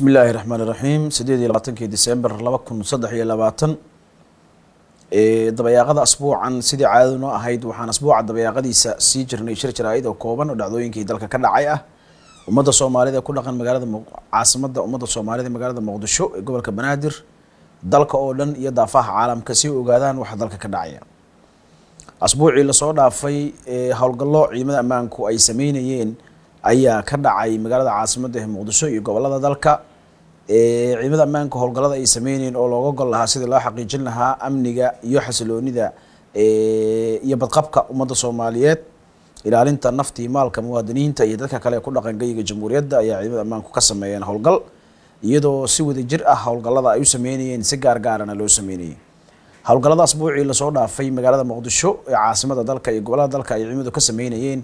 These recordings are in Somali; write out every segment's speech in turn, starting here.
bismi illaahi raxmaan iraxiim sideed iyo labaatankii december laba kun saddex iyo labaatan dabayaaqada asbuucan sidii caadada ahayd waxaan asbuuca dabayaaqadiisa sii jirnay shir jaraa'id oo kooban oo dhacdooyinkii dalka ka dhacay ah ummadda soomaalida ee ku dhaqan magaalada caasimada ummadda soomaalida ee magaalada muqdisho ee gobolka banaadir dalka oo dhan iyo daafaha caalamka si ogaadaan waxa dalka ka dhacaya asbuucii lasoo dhaafay howlgallo ciidamada ammaanku ay sameynayeen ayaa ka dhacay magaalada caasimada ee muqdisho iyo gobolada dalka ciidamada ammaanka howlgallada ay sameynayeen oo looga gol lahaa sidii loo xaqiijin lahaa amniga iyo xasiloonida iyo badqabka ummadda soomaaliyeed ilaalinta naftii maalka muwaadiniinta iyo dadka kale ee ku dhaqangeyga jamhuuriyadda ayaa ciidamada ammaanku ka sameeyeen howlgal iyadoo si wada jir ah howlgallada ay u sameynayeen si gaar loo sameynayay howlgalladaas asbuucii lasoo dhaafay magaalada muqdisho ee caasimada dalka iyo gobolada dalka ay ciidamadu ka sameynayeen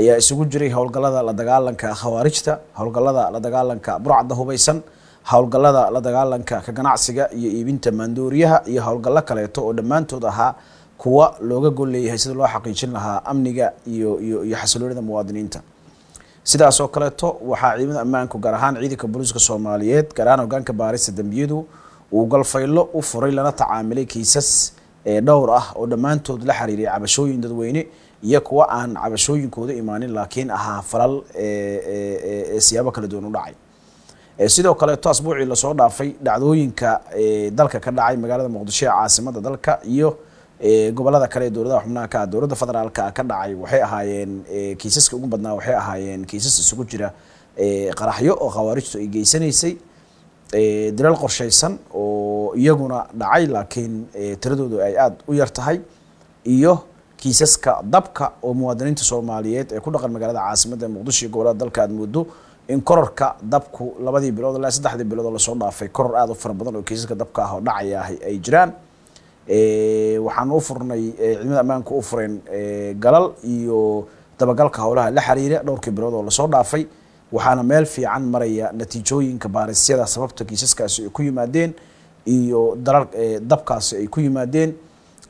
ayaa isugu jiray howlgallada la dagaalanka khawaarijta howlgallada la dagaalanka burcadda hubaysan howlgallada la dagaalanka ka ganacsiga iyo iibinta maandooriyaha iyo howlgallo kaleeto oo dhammaantood ahaa kuwa looga gol leeyahay sida loo xaqiijin lahaa amniga iyo iyo iyo xasiloonida muwaadiniinta sidaas kaleeto waxaa ciidamada ammaanku gaar ahaan ciidanka booliiska soomaaliyeed gaar ahaan hogaanka baarista dembiyadu uu galfaylo u furay lana tacaamilay kiisas ee dhowr ah oo dhammaantood la xiriiray cabashooyin dadweyne iyo kuwa aan cabashooyinkooda imaanin laakiin ahaa falal siyaabo kala duwan u dhacay Eh, sidoo kaleeto asbuucii lasoo dhaafay dhacdooyinka eh, dalka ka dhacay magaalada muqdisho ee caasimada dalka iyo eh, gobolada kale ee dowladaha xubnaha ka ah dowladda federaalka ka dhacay waxay ahaayeen kiisaska ugu badnaa waxay ahaayeen kiisas isugu jira qaraxyo oo khawaarijtu ay geysanaysay dilal qorshaysan oo iyaguna dhacay laakiin tiradoodu ay aada u yartahay iyo kiisaska dabka oo muwaadiniinta soomaaliyeed ee ku dhaqan magaalada caasimadda muqdisho iyo gobolada dalka aada moodo in kororka dabku labadii bilood ilaa saddexdii biloodoo lasoo dhaafay koror aada u fara badan oo kiisaska dabka ah oo dhacaya ay jiraan eh, waxaan u furnay eh, ciidamada ammaanku u fureen eh, galal iyo dabagalka howlaha la xiriira dhowrkii bilood oo lasoo dhaafay waxaana meel fiican maraya natiijooyinka baarisyada sababta kiisaskaasi ay ku yimaadeen iyo darar dabkaasi ay ku yimaadeen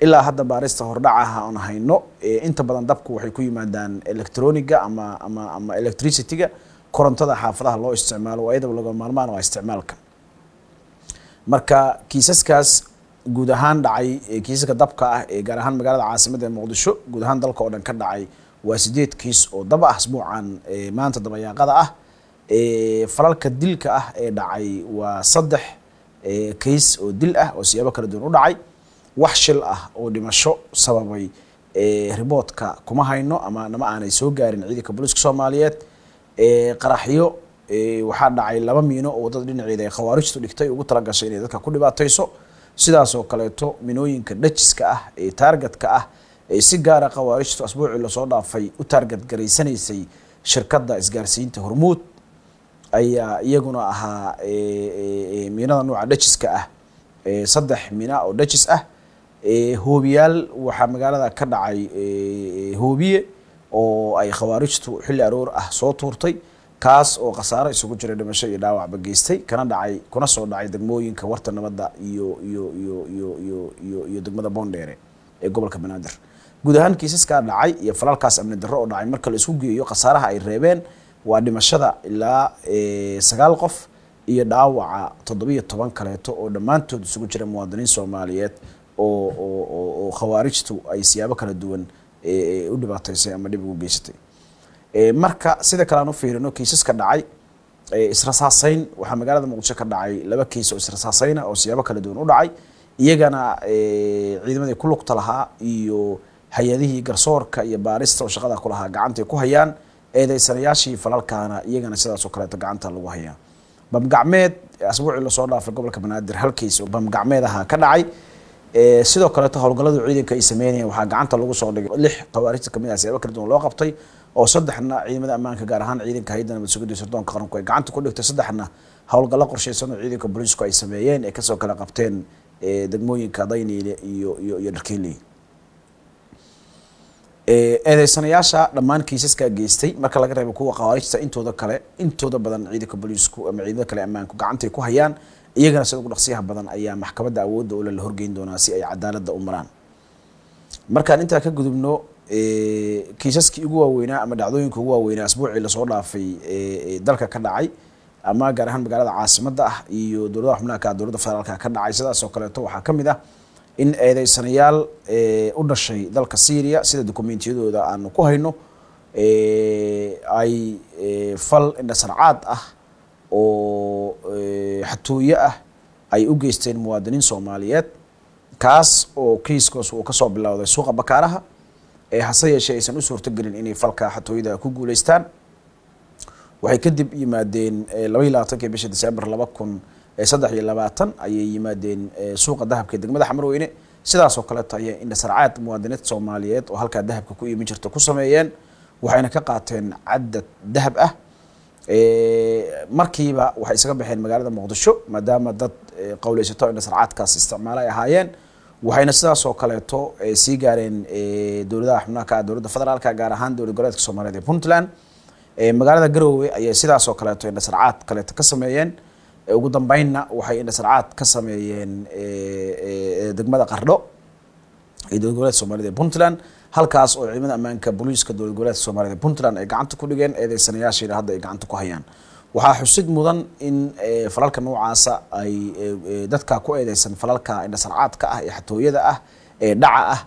ilaa hadda baarista hordhacaha aan hayno inta badan dabku waxay ku yimaadaan electroniga ama ama ama electricityga korontada xaafadaha loo isticmaalo waa iyadaba laga maalmaan waa ah isticmaalka marka kiisaskaas guud ahaan dhacay ee kiisaska dabka ah ee gaar ahaan magaalada caasimadda ee muqdisho guud ahaan dalka oo dhan ka dhacay waa sideed kiis oo dab ah asbuucan maanta dabayaaqada ah falalka dilka ah ee dhacay waa saddex kiis oo dil ah oo siyaabo kala duwan u dhacay wax shil ah oo dhimasho sababay riboodka kuma hayno ama nama aanay soo gaarin ciidanka booliiska soomaaliyeed qaraxyo waxaa dhacay laba miino oo dad dhinaceeda ay khawaarijtu dhigtay ugu talagashay inay dadka ku dhibaatayso sidaasoo kaleeto minooyinka dhajiska ah ee taargetka ah ee si gaara ah khawaarijtu asbuucii lasoo dhaafay u taarget garaysanaysay shirkada isgaarsiinta hormuud ayaa iyaguna ahaa miinada nooca dhajiska ah saddex mina oo dhajis ah hoobiyaal waxaa magaalada ka dhacay hoobiye oo ay khawaarijtu xilli aroor ah soo tuurtay kaas oo khasaaro isugu jira dhimasho iyo dhaawacba geystay kana dhacay kuna soo dhacay degmooyinka warta nabadda iyo iyo iyo iyo iyo iyo iyo degmada boondheere ee gobolka banaadir guud ahaan kiisaskaa dhacay iyo falalkaas amni darro oo dhacay marka la isku geeyo khasaaraha ay reebeen waa dhimashada ilaa eh, sagaal qof iyo dhaawaca toddobiyo toban kaleeto oo dhammaantood isugu jira muwaadiniin soomaaliyeed oo oo oo khawaarijtu ay siyaabo kala duwan u dhibaataysay ama dhib ugu geysatay marka sida kale aan u fiirino kiisaska dhacay israsaasayn waxaa magaalada muqdisho ka dhacay laba kiis oo israsaasayna oo siyaabo kala duwan u dhacay iyagana ciidamadii ku lugta lahaa iyo hay-adihii garsoorka iyo baarista oo shaqada kulahaa gacantay ku hayaan eedaysanayaashii falalkaana iyagana sidaasoo kaleeto gacanta lagu hayaa bamgacmeed asbuucii lasoo dhaafay gobolka banaadir halkiis oo bamgacmeed ahaa ka dhacay Eh, sidoo kaleeto howlgallada ciidanka ay sameynayeen waxaa gacanta lagu soo dhigay lix khawaarijta kamid ah siyaabo kala duwan loo qabtay oo saddexna ciidamada ammaanka gaar ahaan ciidanka hayadda nabad sugidda sirdoonka qaranku ay gacanta ku dhigtay saddexna howlgallo qorshaysan oo ciidanka boliisku ay sameeyeen ee kasoo kala qabteen eh, degmooyinka dayneyle iyo iyo iyo dharkeeley eh, eedeysanayaasha dhammaan kiisaska geystay marka laga reebo kuwa khawaarijta intooda kale intooda badan ciidanka booliisku ama ciidamada kale ammaanku gacantay ku hayaan iyagana sida ugu dhaqsiyaha badan ayaa maxkamadda awoodda ole la horgeyn doonaa si ay cadaaladda u maraan markaan intaa ka gudubno eh, kiisaskii ugu waaweynaa ama dhacdooyinka ugu waaweynaa asbuucii lasoo dhaafay eh, eh, dalka ka dhacay ama gaar ahaan magaalada caasimada ah iyo dowladaha xubnaha dowladda federaalka ka dhacay sidaasoo kaleeto waxaa ka mid ah in eedeysanayaal u dhashay dalka syria sida dokumentiyadooda aanu ku hayno ay fal indhasarcaad ah oo xatooyo ah ay u geysteen muwaadiniin soomaaliyeed kaas oo kiiskaas uu kasoo bilowday suuqa bakaaraha ee hase yeeshee aysan u suurtogelin inay falka xatooyada ku guuleystaan waxay kadib yimaadeen labaiy labaatanki bisha december laba kun saddex iyo labaatan ayay yimaadeen suuqa dahabka ee degmada xamarweyne sidaasoo kaleeto ayay indhasarcaad muwaadiniinta soomaaliyeed oo halkaa dahabka ku iimin jirta ku sameeyeen waxayna ka qaateen caddad dahab ah Eh, markiiba waxay isaga baxeen magaalada muqdisho maadaama dad eh, qowleysato indhasarcaadkaas isticmaal ay ahaayeen waxayna sidaasoo kaleeto eh, sii gaareen dowladaha xubnaha ka dowladda federaalka gaar ahaan dowlad goboleedka soomaaliyeed ee puntland magaalada garowe ayay sidaasoo oo kaleeto indhasarcaad kaleeto ka sameeyeen ugu dambeynna waxay indhasarcaad ka sameeyeen degmada qardho ee dowlad goboleedka soomaaliyed ee puntland halkaas oo ciidamada ammaanka boliiska dowlad goboleedka soomaalida puntland ay gacanta ku dhigeen eedeysanayaashiina hadda ay gacanta ku hayaan waxaa xusid mudan in eh, falalka noocaasa ay eh, eh, dadka ku eedeysan falalka indhasarcaadka ah ee xatooyada ah ee dhaca ah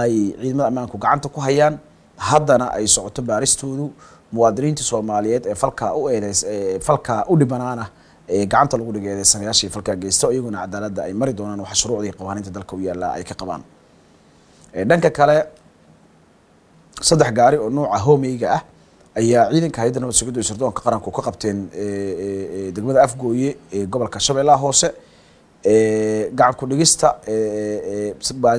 ay ciidamada ammaanku gacanta ku hayaan haddana ay socoto baaristoodu muwaadiniintii soomaaliyeed ee falkaa u eedeys falkaa u dhibanaana ee gacanta lagu dhiga eedeysanayaashii falkaa geysto iyaguna cadaaladda ay mari doonaan waxa shuruucdii qawaaniinta dalka u yaallaa ay ka qabaan dhanka kale saddex gaari oo nuuca homeyga ah ayaa ciidanka hay-adda nabad sugidda iyo sirdoonka qaranku ka qabteen degmada afgooye ee gobolka shabeellaha hoose gacanku dhigista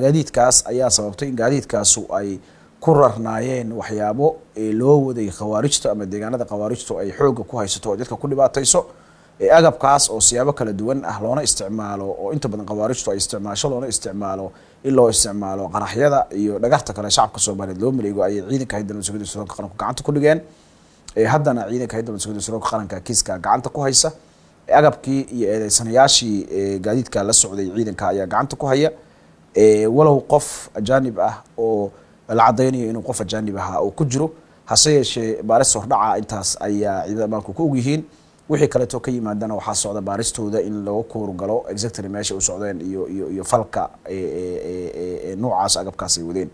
gaadiidkaas ayaa sababtay in gaadiidkaasu ay ku rarnaayeen waxyaabo loo waday khawaarijta ama deegaanada khawaarijtu ay xoogga ku haysato oo dadka ku dhibaatayso agabkaas oo siyaabo kala duwan ah loona isticmaalo oo inta badan khawaarijtu ay isticmaasho loona isticmaalo in loo isticmaalo qaraxyada iyo dhagarta kale shacabka soomaaliyeed loo mareego ayay ciidanka haydamadda sugida suroka qaranku gacanta ku dhigeen haddana ciidanka haydamadda sugida suroka qaranka kiiska gacanta ku haysa agabkii iyo eedeysanayaashii gaadiidka la socday ciidanka ayaa gacanta ku haya walow qof ajaanib ah oo la cadeynayo inuu qof ajaanib ahaa oo ku jiro hase yeeshee baaris hordhaca intaas ayaa ciidamada ammaanku ku og yihiin wixii kaleto ka yimaadana waxaa socda baaristooda in loo kuurgalo exactly meesha u socdeen iyo iyo iyo falka noocaas agabkaasay wadeen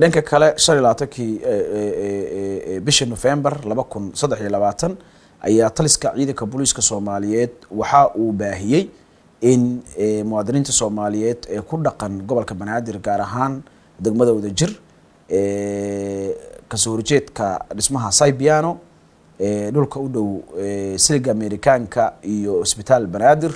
dhanka kale shan iyo labaatankii bishii novembar laba kun saddex iyo labaatan ayaa taliska ciidanka booliiska soomaaliyeed waxa uu baahiyey in muwaadiniinta soomaaliyeed ee ku dhaqan gobolka banaadir gaar ahaan degmada wadajir kasoo horjeedka dhismaha sybiano Eh, dhulka u dhow eh, siliga amerikaanka iyo isbitaal banaadir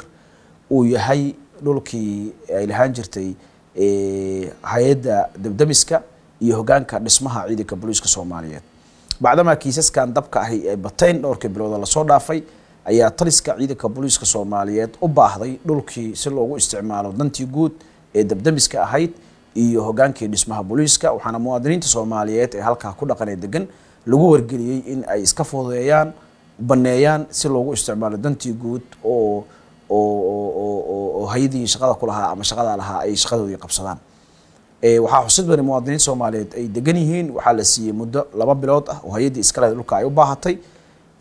uu yahay dhulkii ay lahaan jirtay eh, hay-adda dabdamiska iyo hogaanka dhismaha ciidanka booliiska soomaaliyeed bacdamaa kiisaskan dabka ahi ay bateen dhowrkii bilooda lasoo dhaafay ayaa taliska ciidanka boliiska soomaaliyeed u baahday dhulkii si loogu isticmaalo dantii guud ee dabdamiska ahayd iyo hogaankii dhismaha boliiska waxaana muwaadiniinta soomaaliyeed ee halkaa ku dhaqanee degan lagu wargeliyey in ay iska fududeeyaan baneeyaan si loogu isticmaalo dantii guud oo oo hay-adii shaqada ku ama shaqada lahaa ay shaqadoodii qabsadaan eh, waxaa xusid badan muwaadiniin soomaaliyeed ay degan yihiin waxaa la siiyey muddo laba bilood ah oo hay-addii iskale dhulka ay u baahatay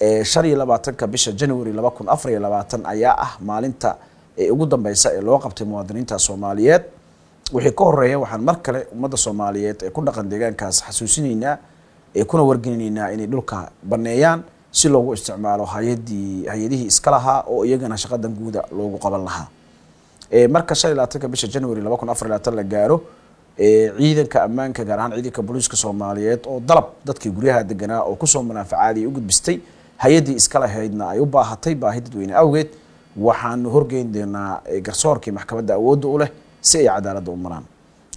eh, shan iyo labaatanka bisha january laba kun afar iyo labaatan ayaa ah maalinta eh, ugu dambeysa ee loo qabtay muwaadiniinta soomaaliyeed wixii ka horeeya waxaan mar kale ummadda soomaaliyeed ee ku dhaqan deegaankaas xasuusinaynaa kuna wargelineynaa inay dhulka baneeyaan si loogu isticmaalo hayadii hay-adihii iska lahaa oo iyagana shaqadan guuda loogu qaban lahaa marka shan iyo labaatanka bisha january laba kun afar labaatan la gaaro ciidanka ammaanka gaar ahaan ciidanka booliiska soomaaliyeed oo dalab dadkii guryaha deganaa oo kusoo munaafacaadii u gudbistay hay-adii iska lahaydna ay u baahatay baahi dadweyne awgeed waxaanu horgeyn doonaa garsoorkii maxkamadda awoodda u leh si ay cadaaladda u maraan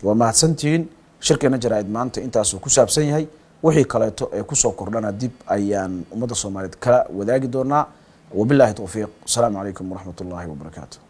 waa mahadsantihiin shirkeena jaraa'id maanta intaasuu ku saabsan yahay wixii kaleeto ee kusoo kordhana dib ayaan ummadda soomaaliyeed kala wadaagi doonaa wabilaahi towfiiq asalaamu calaykum waraxmat ullaahi wabarakaatu